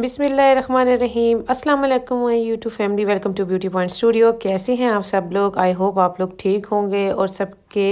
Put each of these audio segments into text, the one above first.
बिसमीम अल्लाम यू YouTube family welcome to beauty point studio कैसे हैं आप सब लोग आई होप आप लोग ठीक होंगे और सबके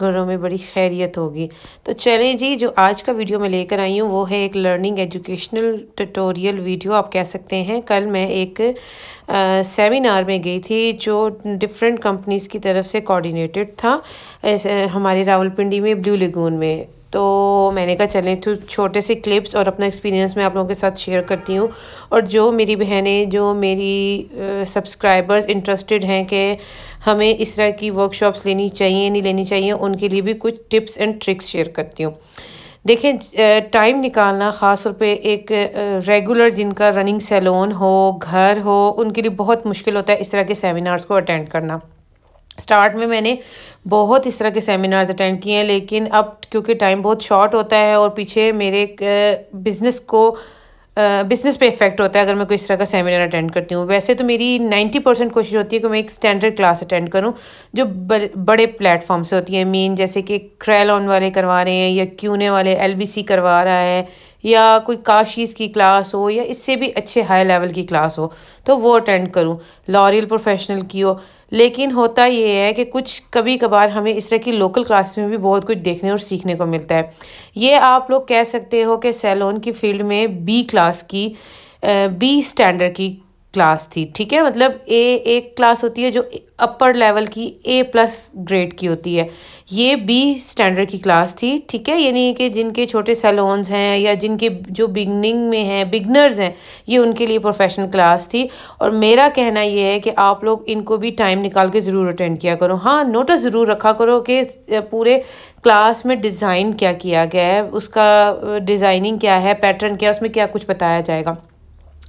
घरों में बड़ी खैरियत होगी तो चलें जी जो आज का वीडियो मैं लेकर आई हूँ वो है एक लर्निंग एजुकेशनल ट्यूटोरियल वीडियो आप कह सकते हैं कल मैं एक आ, सेमिनार में गई थी जो डिफरेंट कंपनीज़ की तरफ से कोऑर्डिनेटेड था हमारे रावलपिंडी में ब्लू लगून में तो मैंने कहा चलें तो छोटे से क्लिप्स और अपना एक्सपीरियंस मैं आप लोगों के साथ शेयर करती हूँ और जो मेरी बहनें जो मेरी सब्सक्राइबर्स इंटरेस्टेड हैं कि हमें इस तरह की वर्कशॉप्स लेनी चाहिए नहीं लेनी चाहिए उनके लिए भी कुछ टिप्स एंड ट्रिक्स शेयर करती हूँ देखें टाइम निकालना ख़ास तौर पे एक रेगुलर जिनका रनिंग सैलून हो घर हो उनके लिए बहुत मुश्किल होता है इस तरह के सेमिनार्स को अटेंड करना स्टार्ट में मैंने बहुत इस तरह के सेमिनार्स अटेंड किए हैं लेकिन अब क्योंकि टाइम बहुत शॉर्ट होता है और पीछे मेरे बिज़नेस को बिज़नेस पे इफेक्ट होता है अगर मैं कोई इस तरह का सेमिनार अटेंड करती हूँ वैसे तो मेरी नाइन्टी परसेंट कोशिश होती है कि मैं एक स्टैंडर्ड क्लास अटेंड करूँ जो बड़े प्लेटफॉर्म से होती है मीन जैसे कि क्रैल ऑन वाले करवा रहे हैं या क्यूने वाले एल करवा रहा है या कोई काशीज़ की क्लास हो या इससे भी अच्छे हाई लेवल की क्लास हो तो वो अटेंड करूँ लॉरियल प्रोफेशनल की हो लेकिन होता ये है कि कुछ कभी कभार हमें इस तरह की लोकल क्लास में भी बहुत कुछ देखने और सीखने को मिलता है ये आप लोग कह सकते हो कि सैलोन की फील्ड में बी क्लास की बी स्टैंडर्ड की क्लास थी ठीक है मतलब ए एक क्लास होती है जो अपर लेवल की ए प्लस ग्रेड की होती है ये बी स्टैंडर्ड की क्लास थी ठीक है यानी कि जिनके छोटे सैलोन्स हैं या जिनके जो बिगनिंग में हैं बिगनर्स हैं ये उनके लिए प्रोफेशनल क्लास थी और मेरा कहना ये है कि आप लोग इनको भी टाइम निकाल के ज़रूर अटेंड किया करो हाँ नोटिस ज़रूर रखा करो कि पूरे क्लास में डिज़ाइन क्या किया गया है उसका डिज़ाइनिंग क्या है पैटर्न क्या है उसमें क्या कुछ बताया जाएगा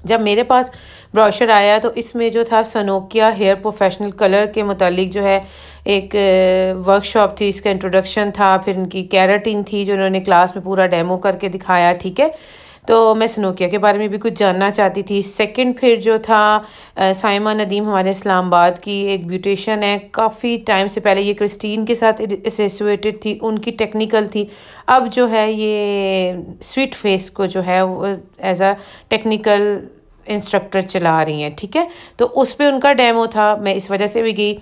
जब मेरे पास ब्रॉशर आया तो इसमें जो था सनोकिया हेयर प्रोफेशनल कलर के मतलब जो है एक वर्कशॉप थी इसका इंट्रोडक्शन था फिर इनकी कैरेटिन थी जो इन्होंने क्लास में पूरा डेमो करके दिखाया ठीक है तो मैं सनोकिया के बारे में भी कुछ जानना चाहती थी सेकंड फिर जो था साइमा नदीम हमारे इस्लामाबाद की एक ब्यूटिशन है काफ़ी टाइम से पहले ये क्रिस्टीन के साथ एसोसिएटेड थी उनकी टेक्निकल थी अब जो है ये स्वीट फेस को जो है एज अ टेक्निकल इंस्ट्रक्टर चला रही हैं ठीक है तो उस पर उनका डैमो था मैं इस वजह से भी गई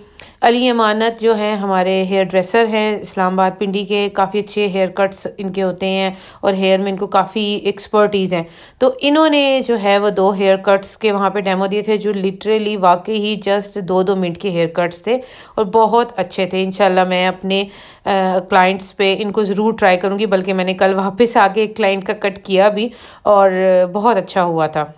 अली अमानत जो हैं हमारे हेयर ड्रेसर हैं इस्लामाबाद पिंडी के काफ़ी अच्छे हेयर कट्स इनके होते हैं और हेयर में इनको काफ़ी एक्सपर्टीज़ हैं तो इन्होंने जो है वो दो हेयर कट्स के वहाँ पे डेमो दिए थे जो लिटरली वाकई ही जस्ट दो दो मिनट के हेयर कट्स थे और बहुत अच्छे थे इन मैं अपने क्लाइंट्स पे इनको ज़रूर ट्राई करूँगी बल्कि मैंने कल वापस आके एक क्लाइंट का कट किया भी और बहुत अच्छा हुआ था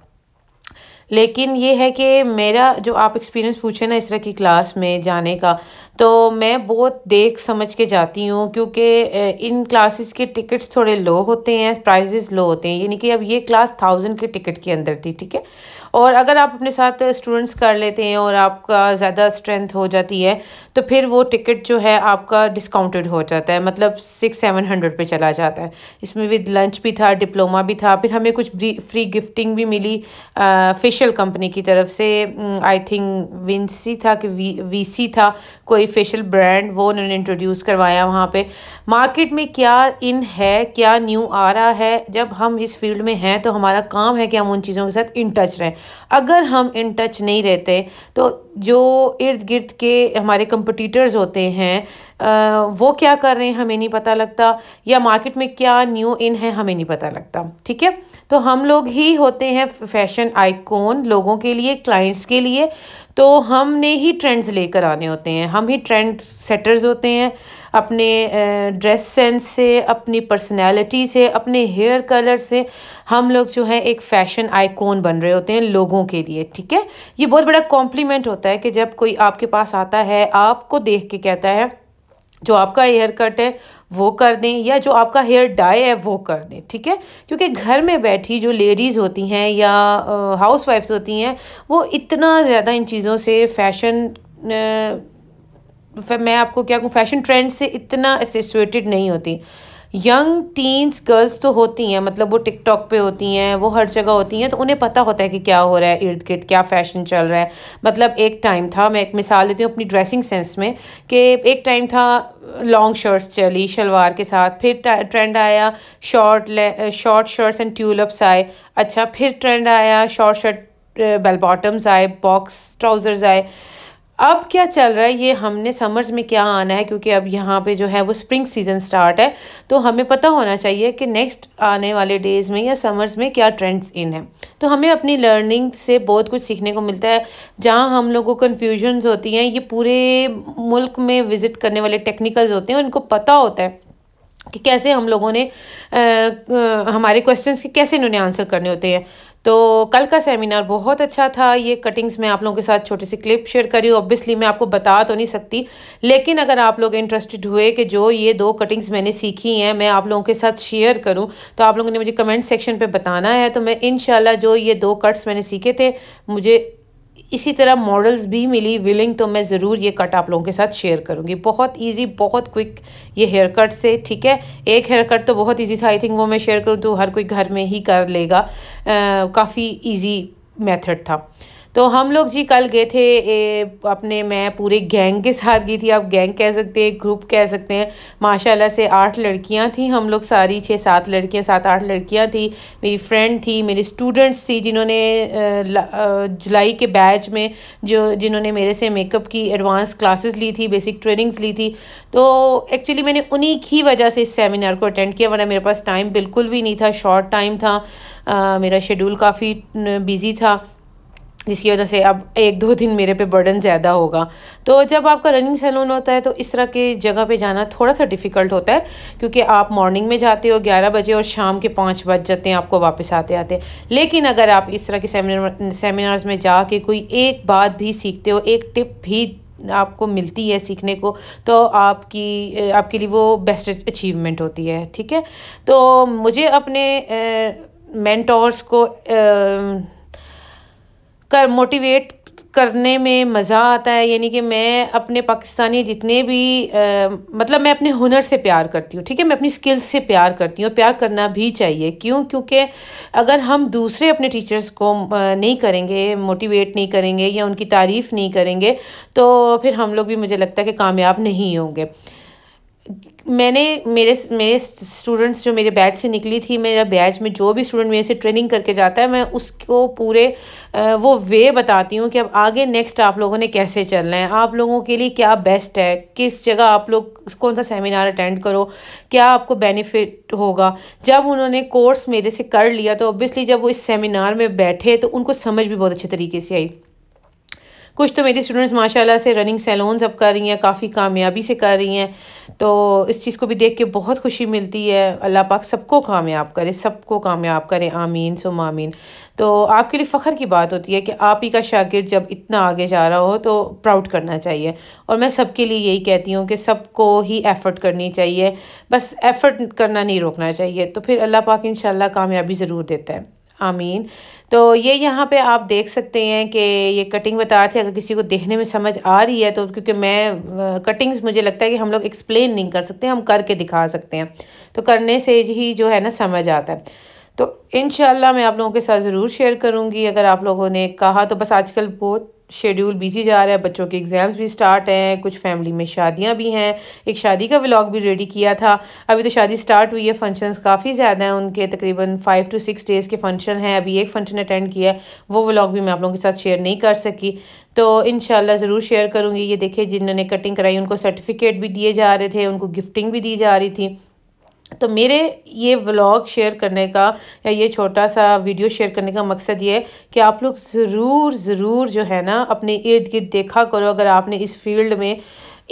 लेकिन ये है कि मेरा जो आप एक्सपीरियंस पूछे ना इस तरह की क्लास में जाने का तो मैं बहुत देख समझ के जाती हूँ क्योंकि इन क्लासेस के टिकट्स थोड़े लो होते हैं प्राइजेस लो होते हैं यानी कि अब ये क्लास थाउजेंड के टिकट के अंदर थी ठीक है और अगर आप अपने साथ स्टूडेंट्स कर लेते हैं और आपका ज़्यादा स्ट्रेंथ हो जाती है तो फिर वो टिकट जो है आपका डिस्काउंटेड हो जाता है मतलब सिक्स सेवन हंड्रेड पर चला जाता है इसमें विद लंच भी था डिप्लोमा भी था फिर हमें कुछ फ्री गिफ्टिंग भी मिली फेशियल कंपनी की तरफ से आई थिंक विंसी था कि वी वी सी था कोई फेशियल ब्रांड वो उन्होंने इंट्रोड्यूस करवाया वहाँ पे मार्केट में क्या इन है क्या न्यू आ रहा है जब हम इस फील्ड में हैं तो हमारा काम है कि हम उन चीज़ों के साथ इन टच रहें अगर हम इन टच नहीं रहते तो जो इर्द गिर्द के हमारे कंपटीटर्स होते हैं वो क्या कर रहे हैं हमें नहीं पता लगता या मार्केट में क्या न्यू इन है हमें नहीं पता लगता ठीक है तो हम लोग ही होते हैं फैशन आइकॉन लोगों के लिए क्लाइंट्स के लिए तो हमने ही ट्रेंड्स लेकर आने होते हैं हम ही ट्रेंड सेटर्स होते हैं अपने ड्रेस सेंस से अपनी पर्सनैलिटी से अपने हेयर कलर से हम लोग जो हैं एक फ़ैशन आइकॉन बन रहे होते हैं लोगों के लिए ठीक है ये बहुत बड़ा कॉम्प्लीमेंट होता है कि जब कोई आपके पास आता है आपको देख के कहता है जो आपका हेयर कट है वो कर दें या जो आपका हेयर डाई है वो कर दें ठीक है क्योंकि घर में बैठी जो लेडीज़ होती हैं या हाउस वाइफ्स होती हैं वो इतना ज़्यादा इन चीज़ों से फैशन मैं आपको क्या कहूँ फैशन ट्रेंड से इतना एसोसिएटेड नहीं होती यंग टीन्स गर्ल्स तो होती हैं मतलब वो टिकटॉक पे होती हैं वो हर जगह होती हैं तो उन्हें पता होता है कि क्या हो रहा है इर्द गिर्द क्या फैशन चल रहा है मतलब एक टाइम था मैं एक मिसाल देती हूँ अपनी ड्रेसिंग सेंस में कि एक टाइम था लॉन्ग शर्ट्स चली शलवार के साथ फिर ट्रेंड आया short short shirts and tulips आए अच्छा फिर ट्रेंड आया शॉर्ट शर्ट बेल बॉटम्स आए बॉक्स ट्राउज़र्स आए अब क्या चल रहा है ये हमने समर्स में क्या आना है क्योंकि अब यहाँ पे जो है वो स्प्रिंग सीज़न स्टार्ट है तो हमें पता होना चाहिए कि नेक्स्ट आने वाले डेज़ में या समर्स में क्या ट्रेंड्स इन हैं तो हमें अपनी लर्निंग से बहुत कुछ सीखने को मिलता है जहाँ हम लोगों को कन्फ्यूजन्स होती हैं ये पूरे मुल्क में विज़िट करने वाले टेक्निकल्स होते हैं उनको पता होता है कि कैसे हम लोगों ने आ, आ, हमारे क्वेश्चंस के कैसे इन्होंने आंसर करने होते हैं तो कल का सेमिनार बहुत अच्छा था ये कटिंग्स मैं आप लोगों के साथ छोटे सी क्लिप शेयर करी ऑब्वियसली मैं आपको बता तो नहीं सकती लेकिन अगर आप लोग इंटरेस्टेड हुए कि जो ये दो कटिंग्स मैंने सीखी हैं मैं आप लोगों के साथ शेयर करूं तो आप लोगों ने मुझे कमेंट सेक्शन पे बताना है तो मैं इन जो ये दो कट्स मैंने सीखे थे मुझे इसी तरह मॉडल्स भी मिली विलिंग तो मैं ज़रूर ये कट आप लोगों के साथ शेयर करूँगी बहुत ईजी बहुत क्विक ये हेयर कट से ठीक है एक हेयर कट तो बहुत ईजी था आई थिंक वो मैं शेयर करूँ तो हर कोई घर में ही कर लेगा काफ़ी ईजी मेथड था तो हम लोग जी कल गए थे ए, अपने मैं पूरे गैंग के साथ गई थी आप गैंग कह सकते हैं ग्रुप कह सकते हैं माशाल्लाह से आठ लड़कियां थी हम लोग सारी छः सात लड़कियां सात आठ लड़कियां थी मेरी फ्रेंड थी मेरी स्टूडेंट्स थी जिन्होंने जुलाई के बैच में जो जिन्होंने मेरे से मेकअप की एडवांस क्लासेस ली थी बेसिक ट्रेनिंग्स ली थी तो एक्चुअली मैंने उन्हीं की वजह से इस सेमिनार को अटेंड किया वरना मेरे पास टाइम बिल्कुल भी नहीं था शॉर्ट टाइम था आ, मेरा शेड्यूल काफ़ी बिज़ी था जिसकी वजह से अब एक दो दिन मेरे पे बर्डन ज़्यादा होगा तो जब आपका रनिंग सैलून होता है तो इस तरह के जगह पे जाना थोड़ा सा डिफ़िकल्ट होता है क्योंकि आप मॉर्निंग में जाते हो ग्यारह बजे और शाम के पाँच बज जाते हैं आपको वापस आते आते लेकिन अगर आप इस तरह के सेमिनार सेमिनार्स में जा के कोई एक बात भी सीखते हो एक टिप भी आपको मिलती है सीखने को तो आपकी आपके लिए वो बेस्ट अचीवमेंट होती है ठीक है तो मुझे अपने मैंटोर्स को आ, कर मोटिवेट करने में मज़ा आता है यानी कि मैं अपने पाकिस्तानी जितने भी आ, मतलब मैं अपने हुनर से प्यार करती हूँ ठीक है मैं अपनी स्किल्स से प्यार करती हूँ प्यार करना भी चाहिए क्यों क्योंकि अगर हम दूसरे अपने टीचर्स को नहीं करेंगे मोटिवेट नहीं करेंगे या उनकी तारीफ़ नहीं करेंगे तो फिर हम लोग भी मुझे लगता है कि कामयाब नहीं होंगे मैंने मेरे मेरे स्टूडेंट्स जो मेरे बैच से निकली थी मेरा बैच में जो भी स्टूडेंट मेरे से ट्रेनिंग करके जाता है मैं उसको पूरे वो वे बताती हूँ कि अब आगे नेक्स्ट आप लोगों ने कैसे चलना है आप लोगों के लिए क्या बेस्ट है किस जगह आप लोग कौन सा सेमिनार अटेंड करो क्या आपको बेनिफिट होगा जब उन्होंने कोर्स मेरे से कर लिया तो ऑब्वियसली जब वो इस सेमिनार में बैठे तो उनको समझ भी बहुत अच्छे तरीके से आई कुछ तो मेरी स्टूडेंट्स माशाल्लाह से रनिंग सैलून्स अब कर रही हैं काफ़ी कामयाबी से कर रही हैं तो इस चीज़ को भी देख के बहुत खुशी मिलती है अल्लाह पाक सबको कामयाब करे सबको कामयाब करे आमीन सुम आमीन तो आपके लिए फ़ख्र की बात होती है कि आप ही का शागिर जब इतना आगे जा रहा हो तो प्राउड करना चाहिए और मैं सबके लिए यही कहती हूँ कि सबको ही एफ़र्ट करनी चाहिए बस एफ़र्ट करना नहीं रोकना चाहिए तो फिर अल्लाह पाक इन कामयाबी ज़रूर देता है आमीन तो ये यहाँ पे आप देख सकते हैं कि ये कटिंग बता रहे थे अगर किसी को देखने में समझ आ रही है तो क्योंकि मैं कटिंग्स मुझे लगता है कि हम लोग एक्सप्लेन नहीं कर सकते हम करके दिखा सकते हैं तो करने से ही जो है ना समझ आता है तो इन मैं आप लोगों के साथ ज़रूर शेयर करूँगी अगर आप लोगों ने कहा तो बस आजकल बहुत शेड्यूल बिजी जा रहा है बच्चों के एग्ज़ाम्स भी स्टार्ट हैं कुछ फैमिली में शादियां भी हैं एक शादी का व्लॉग भी रेडी किया था अभी तो शादी स्टार्ट हुई है फंक्शंस काफ़ी ज़्यादा हैं उनके तकरीबन फाइव टू सिक्स डेज़ के फंक्शन हैं अभी एक फंक्शन अटेंड किया है वो व्लॉग भी मैं आप लोगों के साथ शेयर नहीं कर सकी तो इन ज़रूर शेयर करूँगी ये देखिए जिन्होंने कटिंग कराई उनको सर्टिफिकेट भी दिए जा रहे थे उनको गिफ्टिंग भी दी जा रही थी तो मेरे ये व्लॉग शेयर करने का या ये छोटा सा वीडियो शेयर करने का मकसद ये है कि आप लोग ज़रूर ज़रूर जो है ना अपने इर्द गिर्द देखा करो अगर आपने इस फील्ड में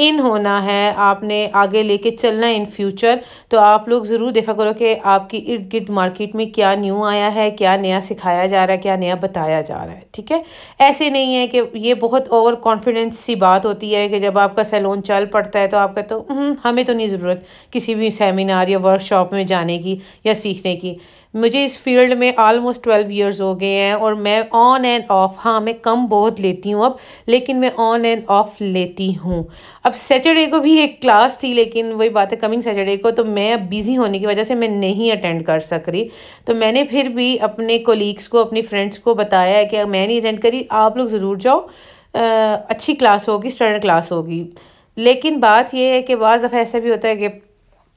इन होना है आपने आगे लेके चलना है इन फ्यूचर तो आप लोग ज़रूर देखा करो कि आपकी इर्द गिर्द मार्केट में क्या न्यू आया है क्या नया सिखाया जा रहा है क्या नया बताया जा रहा है ठीक है ऐसे नहीं है कि ये बहुत ओवर कॉन्फिडेंस सी बात होती है कि जब आपका सैलून चल पड़ता है तो आप कहते तो, हो हम्म, हमें तो नहीं ज़रूरत किसी भी सेमिनार या वर्कशॉप में जाने की या सीखने की मुझे इस फील्ड में आलमोस्ट ट्वेल्व इयर्स हो गए हैं और मैं ऑन एंड ऑफ़ हाँ मैं कम बहुत लेती हूँ अब लेकिन मैं ऑन एंड ऑफ़ लेती हूँ अब सैटरडे को भी एक क्लास थी लेकिन वही बात है कमिंग सैटरडे को तो मैं अब बिज़ी होने की वजह से मैं नहीं अटेंड कर सक रही तो मैंने फिर भी अपने कोलीग्स को अपनी फ्रेंड्स को बताया कि मैं नहीं अटेंड करी आप लोग ज़रूर जाओ आ, अच्छी क्लास होगी स्टैंडर्ड क्लास होगी लेकिन बात यह है कि बाज़ दफ़ा ऐसा भी होता है कि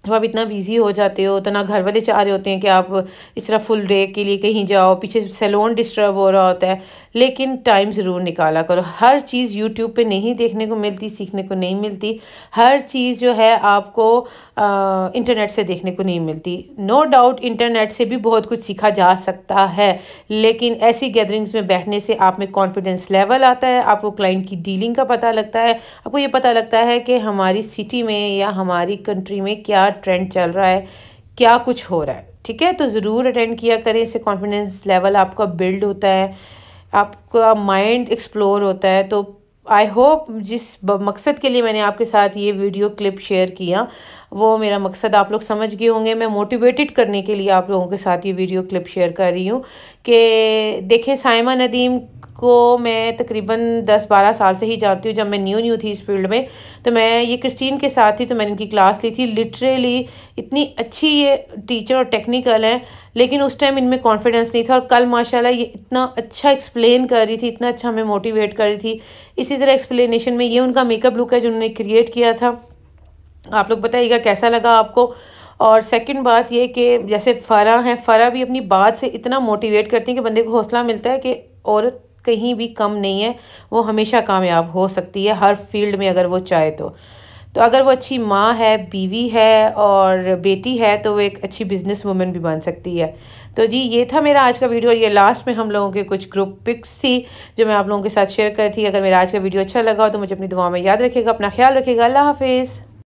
तो आप इतना बिज़ी हो जाते हो तो ना घर वाले चाह रहे होते हैं कि आप इस तरह फुल डे के लिए कहीं जाओ पीछे सैलून डिस्टर्ब हो रहा होता है लेकिन टाइम ज़रूर निकाला करो हर चीज़ यूट्यूब पे नहीं देखने को मिलती सीखने को नहीं मिलती हर चीज़ जो है आपको आ, इंटरनेट से देखने को नहीं मिलती नो डाउट इंटरनेट से भी बहुत कुछ सीखा जा सकता है लेकिन ऐसी गैदरिंग्स में बैठने से आप में कॉन्फिडेंस लेवल आता है आपको क्लाइंट की डीलिंग का पता लगता है आपको ये पता लगता है कि हमारी सिटी में या हमारी कंट्री में क्या ट्रेंड चल रहा है क्या कुछ हो रहा है ठीक है तो ज़रूर अटेंड किया करें इससे कॉन्फिडेंस लेवल आपका बिल्ड होता है आपका माइंड एक्सप्लोर होता है तो आई होप जिस मकसद के लिए मैंने आपके साथ ये वीडियो क्लिप शेयर किया वो मेरा मकसद आप लोग समझ गए होंगे मैं मोटिवेटेड करने के लिए आप लोगों के साथ ये वीडियो क्लिप शेयर कर रही हूँ कि देखें साइमा नदीम को मैं तकरीबन दस बारह साल से ही जानती हूँ जब मैं न्यू न्यू थी इस फील्ड में तो मैं ये क्रिस्टीन के साथ थी तो मैंने इनकी क्लास ली थी लिटरेली इतनी अच्छी ये टीचर और टेक्निकल हैं लेकिन उस टाइम इनमें कॉन्फिडेंस नहीं था और कल माशाल्लाह ये इतना अच्छा एक्सप्लेन कर रही थी इतना अच्छा हमें मोटिवेट कर रही थी इसी तरह एक्सप्लेनेशन में ये उनका मेकअप लुक है जिन्होंने क्रिएट किया था आप लोग बताइएगा कैसा लगा आपको और सेकंड बात ये कि जैसे फ़रा है फ़रा भी अपनी बात से इतना मोटिवेट करती हैं कि बंदे को हौसला मिलता है कि औरत कहीं भी कम नहीं है वो हमेशा कामयाब हो सकती है हर फील्ड में अगर वो चाहे तो तो अगर वो अच्छी माँ है बीवी है और बेटी है तो वो एक अच्छी बिजनेस वूमेन भी बन सकती है तो जी ये था मेरा आज का वीडियो और ये लास्ट में हम लोगों के कुछ ग्रुप पिक्स थी जो मैं आप लोगों के साथ शेयर करी थी अगर मेरा आज का वीडियो अच्छा लगा हो तो मुझे अपनी दुआ में याद रखेगा अपना ख्याल रखेगा अल्लाह हाफिज़